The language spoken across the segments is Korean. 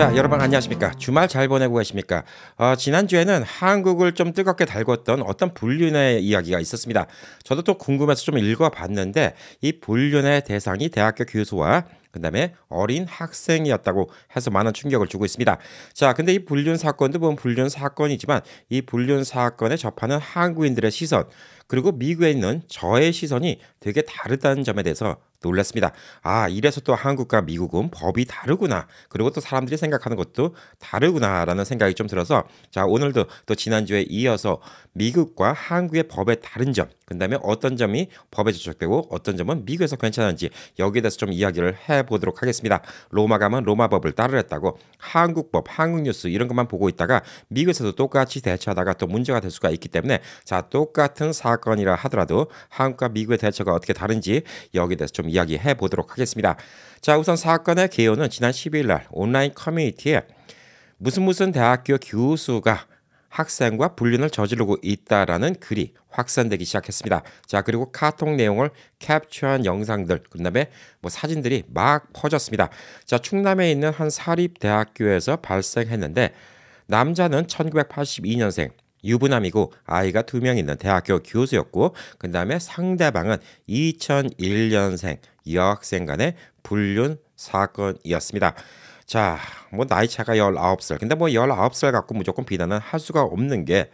자, 여러분 안녕하십니까? 주말 잘 보내고 계십니까? 어, 지난주에는 한국을 좀 뜨겁게 달궜던 어떤 불륜의 이야기가 있었습니다. 저도 또 궁금해서 좀 읽어봤는데 이 불륜의 대상이 대학교 교수와 그다음에 어린 학생이었다고 해서 많은 충격을 주고 있습니다. 자, 근데 이 불륜 사건도 보면 불륜 사건이지만 이 불륜 사건에 접하는 한국인들의 시선 그리고 미국에 있는 저의 시선이 되게 다르다는 점에 대해서 놀랐습니다. 아, 이래서 또 한국과 미국은 법이 다르구나. 그리고 또 사람들이 생각하는 것도 다르구나라는 생각이 좀 들어서 자, 오늘도 또 지난주에 이어서 미국과 한국의 법의 다른 점 그다음에 어떤 점이 법에 저촉되고 어떤 점은 미국에서 괜찮은지 여기에 대해서 좀 이야기를 해보도록 하겠습니다. 로마 가면 로마 법을 따르랬다고 한국법, 한국 뉴스 이런 것만 보고 있다가 미국에서도 똑같이 대처하다가 또 문제가 될 수가 있기 때문에 자 똑같은 사건이라 하더라도 한국과 미국의 대처가 어떻게 다른지 여기에 대해서 좀 이야기해 보도록 하겠습니다. 자 우선 사건의 개요는 지난 12일 날 온라인 커뮤니티에 무슨 무슨 대학교 교수가 학생과 불륜을 저지르고 있다라는 글이 확산되기 시작했습니다. 자 그리고 카톡 내용을 캡처한 영상들 그다음에 뭐 사진들이 막 퍼졌습니다. 자 충남에 있는 한 사립대학교에서 발생했는데 남자는 1982년생 유부남이고 아이가 두 명 있는 대학교 교수였고 그 다음에 상대방은 2001년생 여학생 간의 불륜 사건이었습니다. 자, 뭐 나이 차가 19살. 근데 뭐 19살 갖고 무조건 비단은할 수가 없는 게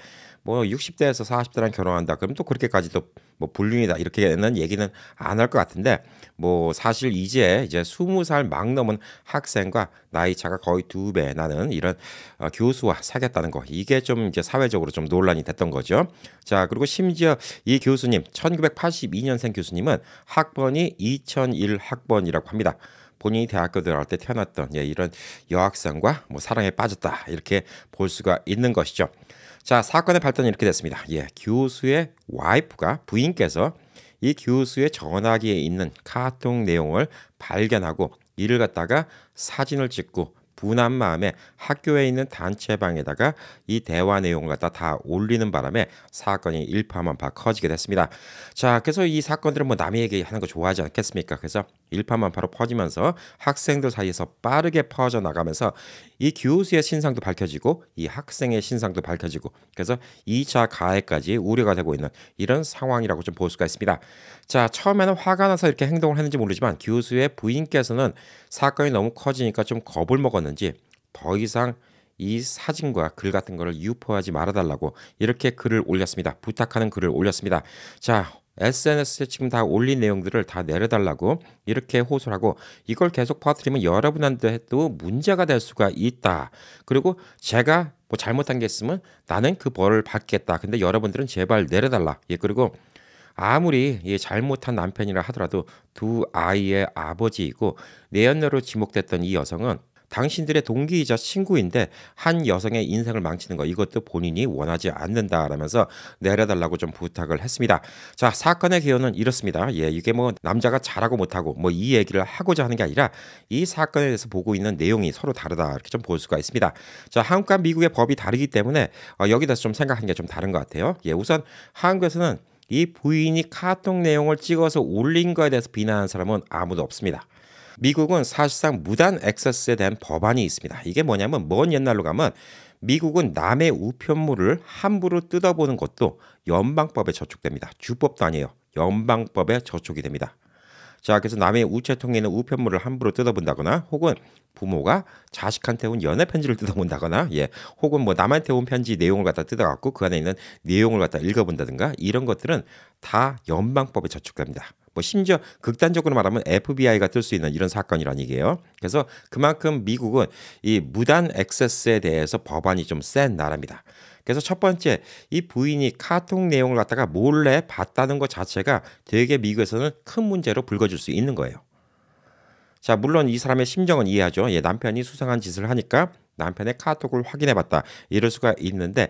뭐 60대에서 40대랑 결혼한다. 그럼 또 그렇게까지도 뭐 불륜이다. 이렇게는 얘기는 안 할 것 같은데 뭐 사실 이제 이제 20살 막 넘은 학생과 나이 차가 거의 두 배 나는 이런 어, 교수와 사귀었다는 거. 이게 좀 이제 사회적으로 좀 논란이 됐던 거죠. 자, 그리고 심지어 이 교수님 1982년생 교수님은 학번이 2001 학번이라고 합니다. 본인이 대학교 들어갈 때 태어났던 예, 이런 여학생과 뭐 사랑에 빠졌다 이렇게 볼 수가 있는 것이죠. 자 사건의 발단이 이렇게 됐습니다. 예, 교수의 와이프가 부인께서 이 교수의 전화기에 있는 카톡 내용을 발견하고 이를 갖다가 사진을 찍고 분한 마음에 학교에 있는 단체방에다가 이 대화 내용을 갖다 다 올리는 바람에 사건이 일파만파 커지게 됐습니다. 자, 그래서 이 사건들은 뭐 남에게 하는 거 좋아하지 않겠습니까? 그래서 일파만파로 퍼지면서 학생들 사이에서 빠르게 퍼져 나가면서 이 교수의 신상도 밝혀지고 이 학생의 신상도 밝혀지고 그래서 2차 가해까지 우려가 되고 있는 이런 상황이라고 좀 볼 수가 있습니다. 자 처음에는 화가 나서 이렇게 행동을 했는지 모르지만 교수의 부인께서는 사건이 너무 커지니까 좀 겁을 먹었는지 더 이상 이 사진과 글 같은 거를 유포하지 말아달라고 이렇게 글을 올렸습니다. 부탁하는 글을 올렸습니다. 자 SNS에 지금 다 올린 내용들을 다 내려달라고 이렇게 호소 하고 이걸 계속 퍼뜨리면 여러분한테도 문제가 될 수가 있다. 그리고 제가 뭐 잘못한 게 있으면 나는 그 벌을 받겠다. 근데 여러분들은 제발 내려달라. 예, 그리고 아무리 예, 잘못한 남편이라 하더라도 두 아이의 아버지이고 내연녀로 지목됐던 이 여성은 당신들의 동기이자 친구인데 한 여성의 인생을 망치는 거 이것도 본인이 원하지 않는다라면서 내려달라고 좀 부탁을 했습니다. 자 사건의 개요는 이렇습니다. 예 이게 뭐 남자가 잘하고 못하고 뭐 이 얘기를 하고자 하는 게 아니라 이 사건에 대해서 보고 있는 내용이 서로 다르다 이렇게 좀 볼 수가 있습니다. 자 한국과 미국의 법이 다르기 때문에 어, 여기 다좀생각한게 좀 다른 것 같아요. 예 우선 한국에서는 이 부인이 카톡 내용을 찍어서 올린 거에 대해서 비난한 사람은 아무도 없습니다. 미국은 사실상 무단 액세스에 대한 법안이 있습니다. 이게 뭐냐면 먼 옛날로 가면 미국은 남의 우편물을 함부로 뜯어보는 것도 연방법에 저촉됩니다. 주법도 아니에요. 연방법에 저촉이 됩니다. 자, 그래서 남의 우체통에 있는 우편물을 함부로 뜯어본다거나 혹은 부모가 자식한테 온 연애 편지를 뜯어본다거나 예, 혹은 뭐 남한테 온 편지 내용을 갖다 뜯어갖고 그 안에 있는 내용을 갖다 읽어본다든가 이런 것들은 다 연방법에 저촉됩니다. 뭐 심지어 극단적으로 말하면 FBI가 뜰 수 있는 이런 사건이란 얘기예요. 그래서 그만큼 미국은 이 무단 액세스에 대해서 법안이 좀 센 나라입니다. 그래서 첫 번째 이 부인이 카톡 내용을 갖다가 몰래 봤다는 것 자체가 되게 미국에서는 큰 문제로 불거질 수 있는 거예요. 자 물론 이 사람의 심정은 이해하죠. 예, 남편이 수상한 짓을 하니까 남편의 카톡을 확인해봤다 이럴 수가 있는데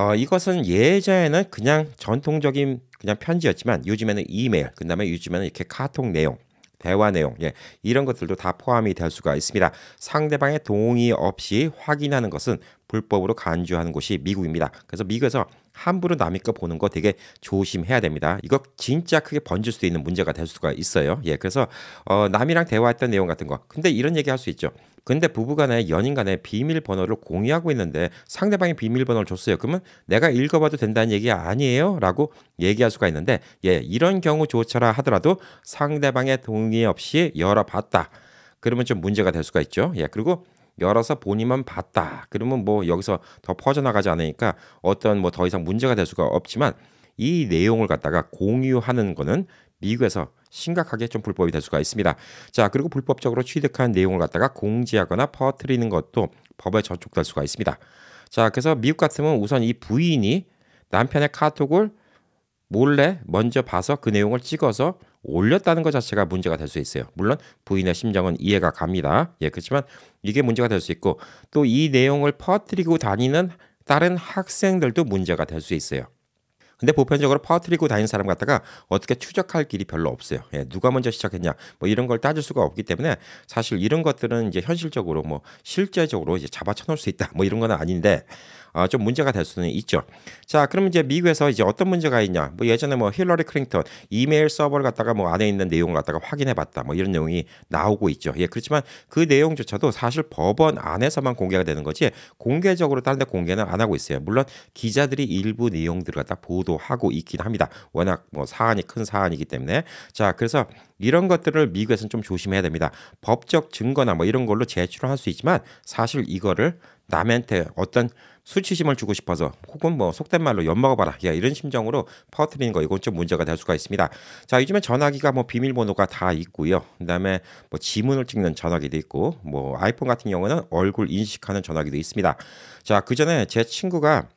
어, 이것은 예전에는 그냥 전통적인 그냥 편지였지만 요즘에는 이메일, 그다음에 요즘에는 이렇게 카톡 내용, 대화 내용, 예, 이런 것들도 다 포함이 될 수가 있습니다. 상대방의 동의 없이 확인하는 것은 불법으로 간주하는 곳이 미국입니다. 그래서 미국에서 함부로 남의 거 보는 거 되게 조심해야 됩니다. 이거 진짜 크게 번질 수 있는 문제가 될 수가 있어요. 예, 그래서 어, 남이랑 대화했던 내용 같은 거. 근데 이런 얘기 할 수 있죠. 근데 부부간에 연인간에 비밀번호를 공유하고 있는데 상대방이 비밀번호를 줬어요. 그러면 내가 읽어봐도 된다는 얘기 아니에요?라고 얘기할 수가 있는데 예 이런 경우조차라 하더라도 상대방의 동의 없이 열어봤다. 그러면 좀 문제가 될 수가 있죠. 예 그리고 열어서 본인만 봤다. 그러면 뭐 여기서 더 퍼져나가지 않으니까 어떤 뭐 더 이상 문제가 될 수가 없지만 이 내용을 갖다가 공유하는 거는 미국에서 심각하게 좀 불법이 될 수가 있습니다. 자, 그리고 불법적으로 취득한 내용을 갖다가 공지하거나 퍼뜨리는 것도 법에 저촉될 수가 있습니다. 자, 그래서 미국 같으면 우선 이 부인이 남편의 카톡을 몰래 먼저 봐서 그 내용을 찍어서 올렸다는 것 자체가 문제가 될 수 있어요. 물론 부인의 심정은 이해가 갑니다. 예, 그렇지만 이게 문제가 될 수 있고 또 이 내용을 퍼뜨리고 다니는 다른 학생들도 문제가 될 수 있어요. 근데 보편적으로 퍼뜨리고 다니는 사람 같다가 어떻게 추적할 길이 별로 없어요. 예, 누가 먼저 시작했냐 뭐 이런 걸 따질 수가 없기 때문에 사실 이런 것들은 이제 현실적으로 뭐 실제적으로 이제 잡아쳐놓을 수 있다 뭐 이런 건 아닌데 어, 좀 문제가 될 수는 있죠. 자, 그러면 이제 미국에서 이제 어떤 문제가 있냐? 뭐 예전에 뭐 힐러리 클린턴 이메일 서버를 갖다가 뭐 안에 있는 내용을 갖다가 확인해봤다 뭐 이런 내용이 나오고 있죠. 예, 그렇지만 그 내용조차도 사실 법원 안에서만 공개가 되는 거지 공개적으로 다른데 공개는 안 하고 있어요. 물론 기자들이 일부 내용들을 갖다 보도하고 있긴 합니다. 워낙 뭐 사안이 큰 사안이기 때문에 자, 그래서 이런 것들을 미국에서는 좀 조심해야 됩니다. 법적 증거나 뭐 이런 걸로 제출을 할 수 있지만 사실 이거를 남한테 어떤 수치심을 주고 싶어서 혹은 뭐 속된 말로 엿 먹어봐라 야 이런 심정으로 퍼뜨리는 거 이건 좀 문제가 될 수가 있습니다. 자 요즘에 전화기가 뭐 비밀번호가 다 있고요. 그다음에 뭐 지문을 찍는 전화기도 있고 뭐 아이폰 같은 경우는 얼굴 인식하는 전화기도 있습니다. 자그 전에 제 친구가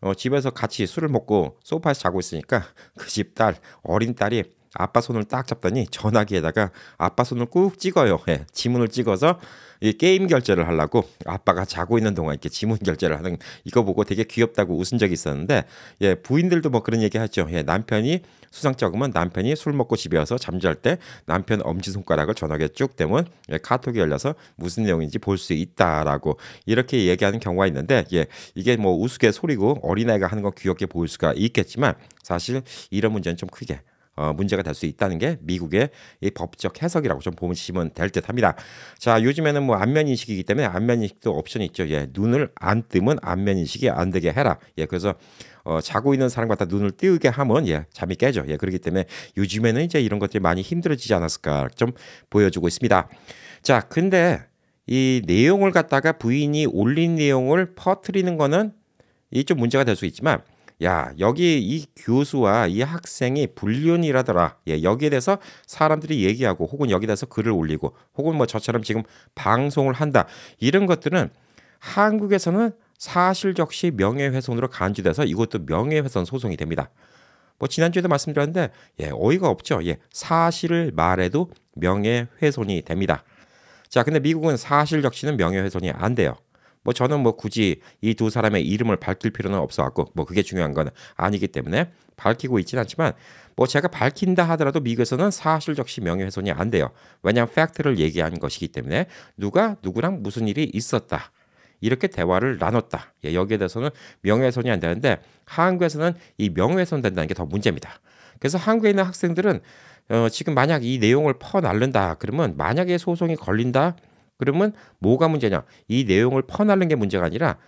어, 집에서 같이 술을 먹고 소파에서 자고 있으니까 그 집 딸 어린 딸이 아빠 손을 딱 잡더니 전화기에다가 아빠 손을 꾹 찍어요. 예, 지문을 찍어서 이 게임 결제를 하려고 아빠가 자고 있는 동안 이렇게 지문 결제를 하는 이거 보고 되게 귀엽다고 웃은 적이 있었는데 예, 부인들도 뭐 그런 얘기 하죠. 예, 남편이 수상 적으면 남편이 술 먹고 집에 와서 잠잘 때 남편 엄지 손가락을 전화기에 쭉 대면 예, 카톡이 열려서 무슨 내용인지 볼 수 있다라고 이렇게 얘기하는 경우가 있는데 예, 이게 뭐 우스갯소리고 어린아이가 하는 건 귀엽게 보일 수가 있겠지만 사실 이런 문제는 좀 크게 어, 문제가 될 수 있다는 게 미국의 이 법적 해석이라고 좀 보시면 될 듯합니다. 자 요즘에는 뭐 안면 인식이기 때문에 안면 인식도 옵션이 있죠. 예, 눈을 안 뜨면 안면 인식이 안 되게 해라. 예, 그래서 어, 자고 있는 사람과 다 눈을 뜨게 하면 예, 잠이 깨죠. 예, 그렇기 때문에 요즘에는 이제 이런 것들이 많이 힘들어지지 않았을까 좀 보여주고 있습니다. 자, 근데 이 내용을 갖다가 부인이 올린 내용을 퍼트리는 거는 이좀 문제가 될 수 있지만 야 여기 이 교수와 이 학생이 불륜이라더라. 예, 여기에 대해서 사람들이 얘기하고 혹은 여기에 대해서 글을 올리고 혹은 뭐 저처럼 지금 방송을 한다 이런 것들은 한국에서는 사실 적시 명예훼손으로 간주돼서 이것도 명예훼손 소송이 됩니다. 뭐 지난주에도 말씀드렸는데 예, 어이가 없죠. 예, 사실을 말해도 명예훼손이 됩니다. 자, 근데 미국은 사실 적시는 명예훼손이 안 돼요. 뭐 저는 뭐 굳이 이 두 사람의 이름을 밝힐 필요는 없어 갖고 뭐 그게 중요한 건 아니기 때문에 밝히고 있지는 않지만 뭐 제가 밝힌다 하더라도 미국에서는 사실적시 명예훼손이 안 돼요. 왜냐하면 팩트를 얘기한 것이기 때문에 누가 누구랑 무슨 일이 있었다. 이렇게 대화를 나눴다. 예, 여기에 대해서는 명예훼손이 안 되는데 한국에서는 이 명예훼손 된다는 게 더 문제입니다. 그래서 한국에 있는 학생들은 어, 지금 만약 이 내용을 퍼 날른다 그러면 만약에 소송이 걸린다 그러면 뭐가 문제냐? 이 내용을 퍼나는게 문제가 아니라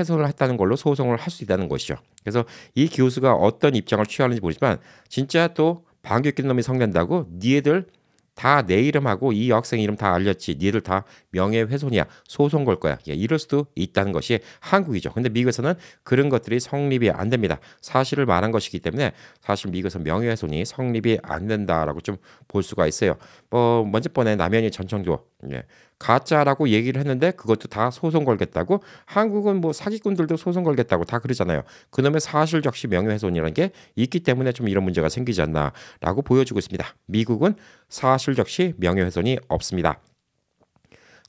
명예훼손을 했다는 걸로 소송을 할 수 있다는 것이죠. 그래서 이 교수가 어떤 입장을 취하는지 모르지만 진짜 또 방귀뀐 놈이 성낸다고 니애들 다 내 이름하고 이 여학생 이름 다 알렸지. 니들 다 명예훼손이야. 소송 걸 거야. 예, 이럴 수도 있다는 것이 한국이죠. 근데 미국에서는 그런 것들이 성립이 안 됩니다. 사실을 말한 것이기 때문에 사실 미국에서 명예훼손이 성립이 안 된다라고 좀 볼 수가 있어요. 뭐 먼저 번에 남현이 전청조 예. 가짜라고 얘기를 했는데 그것도 다 소송 걸겠다고 한국은 뭐 사기꾼들도 소송 걸겠다고 다 그러잖아요. 그놈의 사실적시 명예훼손이라는 게 있기 때문에 좀 이런 문제가 생기지 않나라고 보여주고 있습니다. 미국은 사실적시 명예훼손이 없습니다.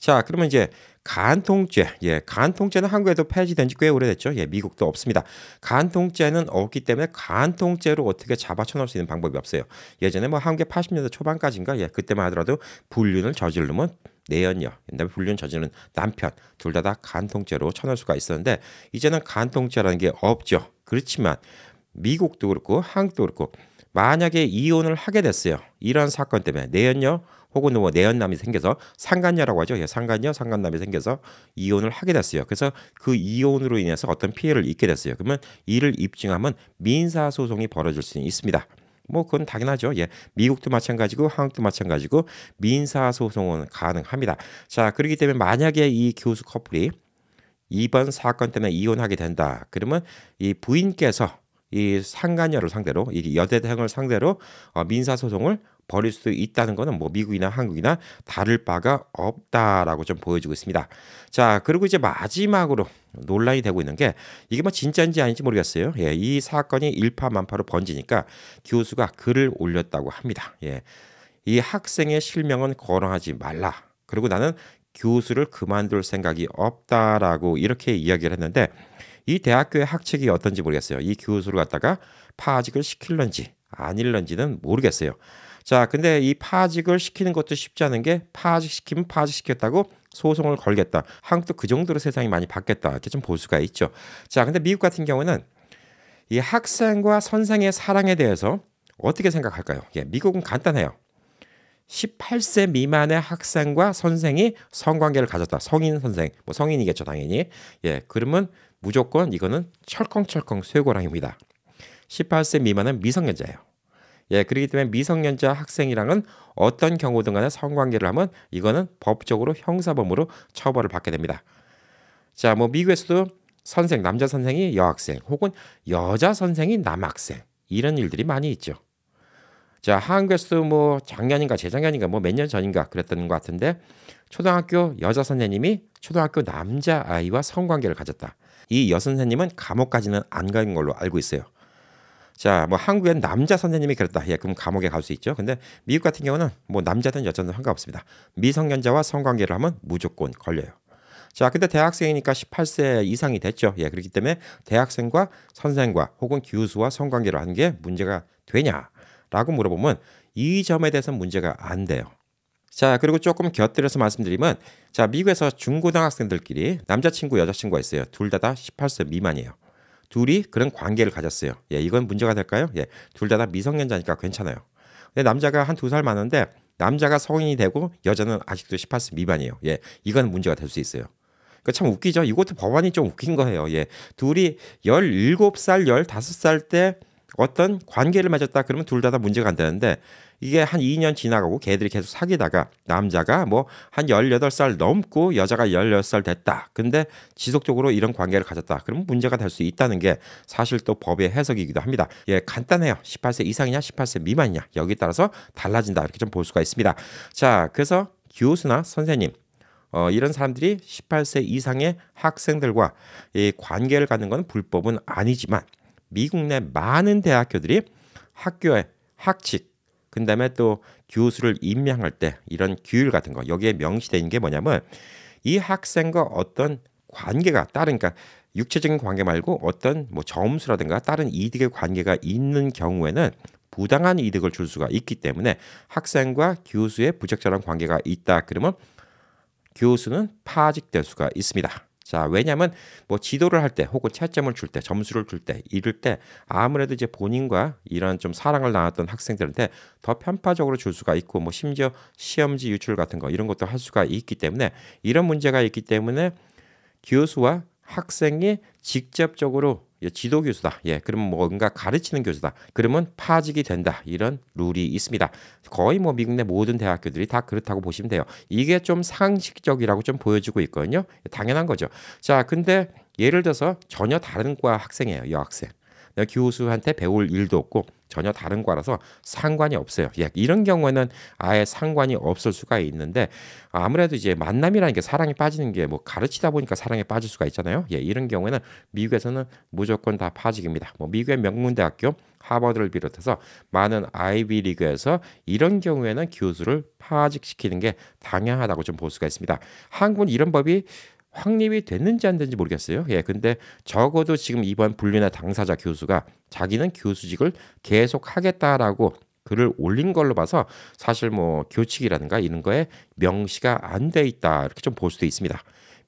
자, 그러면 이제 간통죄. 예, 간통죄는 한국에도 폐지된 지 꽤 오래됐죠. 예, 미국도 없습니다. 간통죄는 없기 때문에 간통죄로 어떻게 잡아쳐놓을 수 있는 방법이 없어요. 예전에 뭐 한국의 80년대 초반까지인가 예, 그때만 하더라도 불륜을 저지르면 내연녀, 그다에 불륜 저지르는 남편 둘 다 다 간통죄로 쳐낼 수가 있었는데 이제는 간통죄라는 게 없죠. 그렇지만 미국도 그렇고 한국도 그렇고 만약에 이혼을 하게 됐어요. 이런 사건 때문에 내연녀 혹은 뭐 내연남이 생겨서 상간녀라고 하죠. 예, 상간녀, 상간남이 생겨서 이혼을 하게 됐어요. 그래서 그 이혼으로 인해서 어떤 피해를 입게 됐어요. 그러면 이를 입증하면 민사 소송이 벌어질 수 있습니다. 뭐 그건 당연하죠. 예. 미국도 마찬가지고 한국도 마찬가지고 민사 소송은 가능합니다. 자, 그렇기 때문에 만약에 이 교수 커플이 이번 사건 때문에 이혼하게 된다. 그러면 이 부인께서 이 상간녀를 상대로 이 여대생을 상대로 어, 민사 소송을 버릴 수 있다는 것은 뭐 미국이나 한국이나 다를 바가 없다라고 좀 보여주고 있습니다. 자, 그리고 이제 마지막으로 논란이 되고 있는 게 이게 뭐 진짜인지 아닌지 모르겠어요. 예, 이 사건이 일파만파로 번지니까 교수가 글을 올렸다고 합니다. 예. 이 학생의 실명은 거론하지 말라. 그리고 나는 교수를 그만둘 생각이 없다라고 이렇게 이야기를 했는데 이 대학교의 학책이 어떤지 모르겠어요. 이 교수를 갖다가 파직을 시킬런지 아닐런지는 모르겠어요. 자, 근데 이 파직을 시키는 것도 쉽지 않은 게 파직시키면 파직시켰다고 소송을 걸겠다. 한국도 그 정도로 세상이 많이 바뀌었다. 이렇게 좀 볼 수가 있죠. 자, 근데 미국 같은 경우는 이 학생과 선생의 사랑에 대해서 어떻게 생각할까요? 예, 미국은 간단해요. 18세 미만의 학생과 선생이 성관계를 가졌다. 성인 선생, 뭐 성인이겠죠, 당연히. 예, 그러면 무조건 이거는 철컹철컹 쇠고랑입니다. 18세 미만은 미성년자예요. 예, 그렇기 때문에 미성년자 학생이랑은 어떤 경우든 간에 성관계를 하면 이거는 법적으로 형사범으로 처벌을 받게 됩니다. 자, 뭐 미국에서도 선생 남자 선생이 여학생 혹은 여자 선생이 남학생 이런 일들이 많이 있죠. 자, 한국에서도 뭐 작년인가 재작년인가 뭐 몇 년 전인가 그랬던 것 같은데 초등학교 여자 선생님이 초등학교 남자 아이와 성관계를 가졌다. 이 여선생님은 감옥까지는 안 간 걸로 알고 있어요. 자, 뭐 한국엔 남자 선생님이 그랬다. 예, 그럼 감옥에 갈 수 있죠. 근데 미국 같은 경우는 뭐 남자든 여자든 상관없습니다. 미성년자와 성관계를 하면 무조건 걸려요. 자, 근데 대학생이니까 18세 이상이 됐죠. 예, 그렇기 때문에 대학생과 선생과 혹은 교수와 성관계를 하는 게 문제가 되냐라고 물어보면 이 점에 대해서 문제가 안 돼요. 자, 그리고 조금 곁들여서 말씀드리면 자, 미국에서 중고등학생들끼리 남자친구, 여자친구가 있어요. 둘 다 다 18세 미만이에요. 둘이 그런 관계를 가졌어요. 예, 이건 문제가 될까요? 예, 둘다 미성년자니까 괜찮아요. 근데 남자가 한 두 살 많은데 남자가 성인이 되고 여자는 아직도 18세 미만이에요. 예, 이건 문제가 될 수 있어요. 그참 그러니까 웃기죠. 이것도 법안이 좀 웃긴 거예요. 예, 둘이 17살, 15살 때 어떤 관계를 맺었다 그러면 둘 다 다 문제가 안 되는데 이게 한 2년 지나가고 걔들이 계속 사귀다가 남자가 뭐 한 18살 넘고 여자가 16살 됐다. 근데 지속적으로 이런 관계를 가졌다. 그러면 문제가 될 수 있다는 게 사실 또 법의 해석이기도 합니다. 예, 간단해요. 18세 이상이냐 18세 미만이냐 여기에 따라서 달라진다. 이렇게 좀 볼 수가 있습니다. 자, 그래서 교수나 선생님 어, 이런 사람들이 18세 이상의 학생들과 이 관계를 갖는 건 불법은 아니지만 미국 내 많은 대학교들이 학교의 학칙 그다음에 또 교수를 임명할 때 이런 규율 같은 거 여기에 명시돼 있는 게 뭐냐면 이 학생과 어떤 관계가 다른 그러니까 육체적인 관계 말고 어떤 뭐 점수라든가 다른 이득의 관계가 있는 경우에는 부당한 이득을 줄 수가 있기 때문에 학생과 교수의 부적절한 관계가 있다 그러면 교수는 파직될 수가 있습니다. 자, 왜냐면 뭐 지도를 할 때 혹은 채점을 줄 때 점수를 줄 때 이럴 때 아무래도 이제 본인과 이런 좀 사랑을 나눴던 학생들한테 더 편파적으로 줄 수가 있고 뭐 심지어 시험지 유출 같은 거 이런 것도 할 수가 있기 때문에 이런 문제가 있기 때문에 교수와 학생이 직접적으로 예, 지도 교수다. 예, 그럼 뭔가 가르치는 교수다. 그러면 파직이 된다. 이런 룰이 있습니다. 거의 뭐 미국 내 모든 대학교들이 다 그렇다고 보시면 돼요. 이게 좀 상식적이라고 좀 보여지고 있거든요. 예, 당연한 거죠. 자, 근데 예를 들어서 전혀 다른 과 학생이에요. 여학생. 어, 교수한테 배울 일도 없고 전혀 다른 거라서 상관이 없어요. 예, 이런 경우에는 아예 상관이 없을 수가 있는데 아무래도 이제 만남이라는 게 사랑에 빠지는 게 뭐 가르치다 보니까 사랑에 빠질 수가 있잖아요. 예, 이런 경우에는 미국에서는 무조건 다 파직입니다. 뭐 미국의 명문대학교 하버드를 비롯해서 많은 아이비리그에서 이런 경우에는 교수를 파직시키는 게 당연하다고 좀볼 수가 있습니다. 한국은 이런 법이 확립이 됐는지 안 됐는지 모르겠어요. 예, 근데 적어도 지금 이번 불륜의 당사자 교수가 자기는 교수직을 계속 하겠다라고 글을 올린 걸로 봐서 사실 뭐 교칙이라든가 이런 거에 명시가 안 돼 있다 이렇게 좀 볼 수도 있습니다.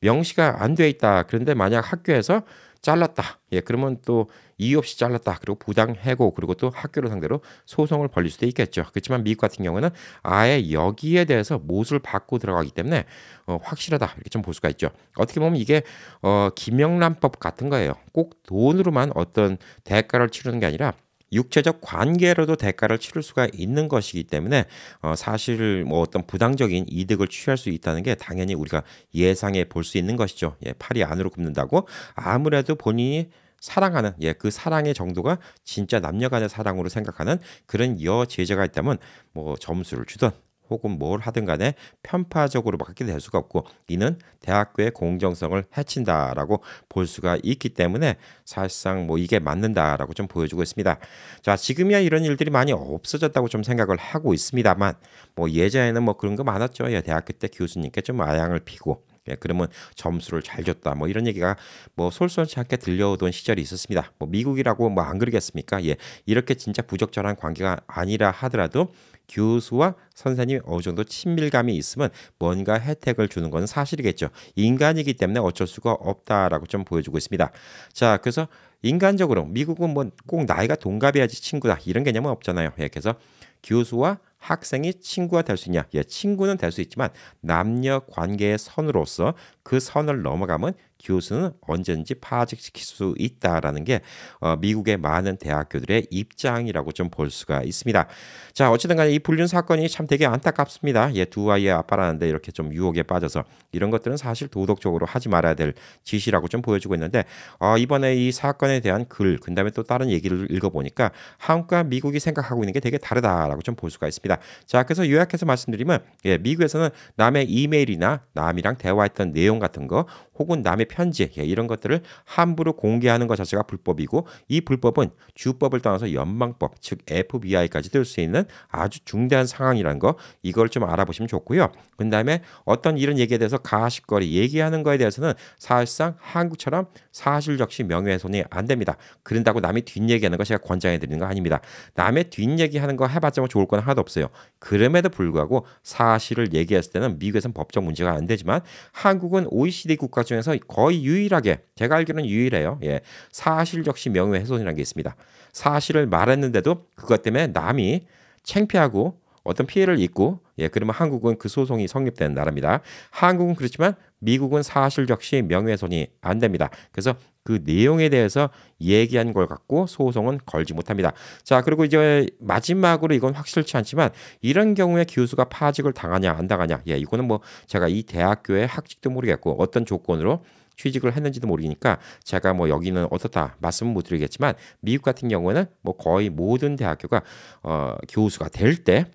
명시가 안 돼 있다. 그런데 만약 학교에서 잘랐다. 예, 그러면 또 이유 없이 잘랐다. 그리고 부당 해고 그리고 또 학교를 상대로 소송을 벌릴 수도 있겠죠. 그렇지만 미국 같은 경우는 아예 여기에 대해서 못을 받고 들어가기 때문에 어, 확실하다 이렇게 좀 볼 수가 있죠. 어떻게 보면 이게 어, 김영란법 같은 거예요. 꼭 돈으로만 어떤 대가를 치르는 게 아니라 육체적 관계로도 대가를 치를 수가 있는 것이기 때문에 어, 사실 뭐 어떤 부당적인 이득을 취할 수 있다는 게 당연히 우리가 예상해 볼 수 있는 것이죠. 예, 팔이 안으로 굽는다고 아무래도 본인이 사랑하는 예 그 사랑의 정도가 진짜 남녀간의 사랑으로 생각하는 그런 여 제자가 있다면 뭐 점수를 주든 혹은 뭘 하든 간에 편파적으로 맡게 될 수가 없고 이는 대학교의 공정성을 해친다라고 볼 수가 있기 때문에 사실상 뭐 이게 맞는다라고 좀 보여주고 있습니다. 자 지금이야 이런 일들이 많이 없어졌다고 좀 생각을 하고 있습니다만 뭐 예전에는 뭐 그런 거 많았죠. 예, 대학교 때 교수님께 좀 아양을 피고 예, 그러면 점수를 잘 줬다. 뭐 이런 얘기가 뭐 솔솔치 않게 들려오던 시절이 있었습니다. 뭐 미국이라고 뭐 안 그러겠습니까? 예. 이렇게 진짜 부적절한 관계가 아니라 하더라도 교수와 선생님이 어느 정도 친밀감이 있으면 뭔가 혜택을 주는 건 사실이겠죠. 인간이기 때문에 어쩔 수가 없다라고 좀 보여주고 있습니다. 자, 그래서 인간적으로 미국은 뭐 꼭 나이가 동갑이야지 친구다 이런 개념은 없잖아요. 예, 그래서 교수와 학생이 친구가 될 수 있냐? 예, 친구는 될 수 있지만 남녀 관계의 선으로서 그 선을 넘어가면 교수는 언제든지 파직시킬 수 있다라는 게 어, 미국의 많은 대학교들의 입장이라고 좀 볼 수가 있습니다. 자, 어쨌든 간에 이 불륜 사건이 참 되게 안타깝습니다. 예, 두 아이의 아빠라는데 이렇게 좀 유혹에 빠져서 이런 것들은 사실 도덕적으로 하지 말아야 될 지시라고 좀 보여주고 있는데 어, 이번에 이 사건에 대한 글, 그다음에 또 다른 얘기를 읽어보니까 한국과 미국이 생각하고 있는 게 되게 다르다라고 좀 볼 수가 있습니다. 있습니다. 자, 그래서 요약해서 말씀드리면 예, 미국에서는 남의 이메일이나 남이랑 대화했던 내용 같은 거 혹은 남의 편지 예, 이런 것들을 함부로 공개하는 것 자체가 불법이고 이 불법은 주법을 떠나서 연방법 즉 FBI까지 들 수 있는 아주 중대한 상황이라는 거 이걸 좀 알아보시면 좋고요. 그다음에 어떤 이런 얘기에 대해서 가십거리 얘기하는 거에 대해서는 사실상 한국처럼 사실 적시 명예훼손이 안 됩니다. 그런다고 남이 뒷얘기하는 거 제가 권장해 드리는 거 아닙니다. 남의 뒷얘기하는 거 해봤자 뭐 좋을 건 하나도 없어요. 있어요. 그럼에도 불구하고 사실을 얘기했을 때는 미국에서는 법적 문제가 안 되지만 한국은 OECD 국가 중에서 거의 유일하게 제가 알기로는 유일해요. 예. 사실 역시 명예훼손이라는 게 있습니다. 사실을 말했는데도 그것 때문에 남이 챙피하고 어떤 피해를 입고 예 그러면 한국은 그 소송이 성립된 나라입니다. 한국은 그렇지만 미국은 사실 적시 명예훼손이 안 됩니다. 그래서 그 내용에 대해서 얘기한 걸 갖고 소송은 걸지 못합니다. 자, 그리고 이제 마지막으로 이건 확실치 않지만 이런 경우에 교수가 파직을 당하냐 안 당하냐. 예, 이거는 뭐 제가 이 대학교의 학직도 모르겠고 어떤 조건으로 취직을 했는지도 모르니까 제가 뭐 여기는 어떻다 말씀은 못 드리겠지만 미국 같은 경우에는 뭐 거의 모든 대학교가 어, 교수가 될때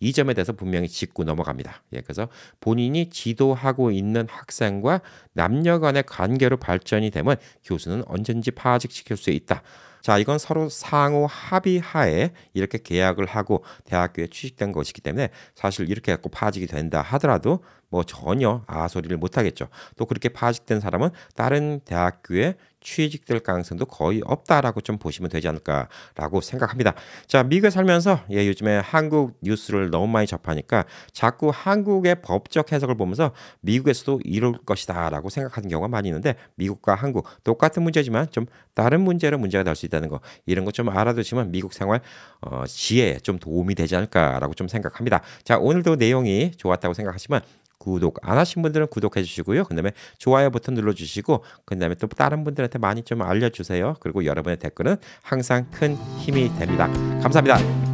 이 점에 대해서 분명히 짚고 넘어갑니다. 예, 그래서 본인이 지도하고 있는 학생과 남녀 간의 관계로 발전이 되면 교수는 언제든지 파직시킬 수 있다. 자, 이건 서로 상호 합의하에 이렇게 계약을 하고 대학교에 취직된 것이기 때문에 사실 이렇게 갖고 파직이 된다 하더라도 뭐 전혀 아소리를 못 하겠죠. 또 그렇게 파직된 사람은 다른 대학교에 취직될 가능성도 거의 없다라고 좀 보시면 되지 않을까라고 생각합니다. 자, 미국에 살면서 예, 요즘에 한국 뉴스를 너무 많이 접하니까 자꾸 한국의 법적 해석을 보면서 미국에서도 이럴 것이다라고 생각하는 경우가 많이 있는데 미국과 한국 똑같은 문제지만 좀 다른 문제로 문제가 될 수 있다는 거 이런 것좀 알아두시면 미국 생활 어, 지혜에 좀 도움이 되지 않을까라고 좀 생각합니다. 자, 오늘도 내용이 좋았다고 생각하시면 구독 안 하신 분들은 구독해 주시고요. 그다음에 좋아요 버튼 눌러 주시고 그다음에 또 다른 분들한테 많이 좀 알려 주세요. 그리고 여러분의 댓글은 항상 큰 힘이 됩니다. 감사합니다.